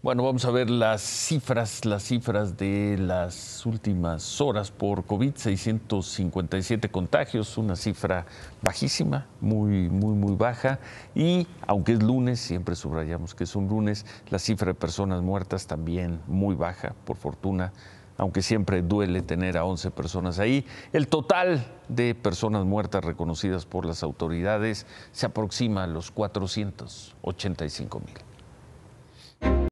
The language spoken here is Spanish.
Bueno, vamos a ver las cifras, las cifras de las últimas horas por COVID, 657 contagios, una cifra bajísima, muy, muy, muy baja. Y aunque es lunes, siempre subrayamos que es un lunes, la cifra de personas muertas también muy baja, por fortuna, aunque siempre duele tener a 11 personas ahí. El total de personas muertas reconocidas por las autoridades se aproxima a los 485 mil.